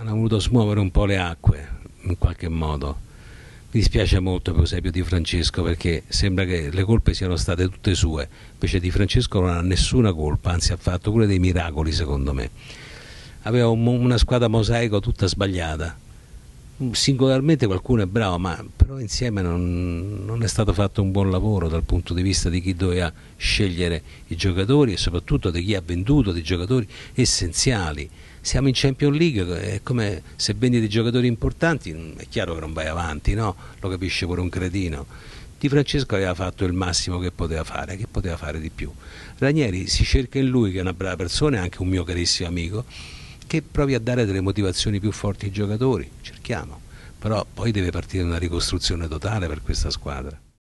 hanno voluto smuovere un po' le acque in qualche modo. Mi dispiace molto per esempio di Francesco perché sembra che le colpe siano state tutte sue, invece di Francesco non ha nessuna colpa, anzi ha fatto pure dei miracoli secondo me. Aveva un, una squadra mosaico tutta sbagliata, singolarmente qualcuno è bravo, ma però insieme non, non, è stato fatto un buon lavoro dal punto di vista di chi doveva scegliere i giocatori e soprattutto di chi ha venduto dei giocatori essenziali. Siamo in Champions League, è come se vendi dei giocatori importanti, è chiaro che non vai avanti, no? Lo capisce pure un cretino. Di Francesco aveva fatto il massimo che poteva fare, che poteva fare di più. Ranieri si cerca in lui, che è una brava persona, è anche un mio carissimo amico che provi a dare delle motivazioni più forti ai giocatori, cerchiamo, però poi deve partire una ricostruzione totale per questa squadra.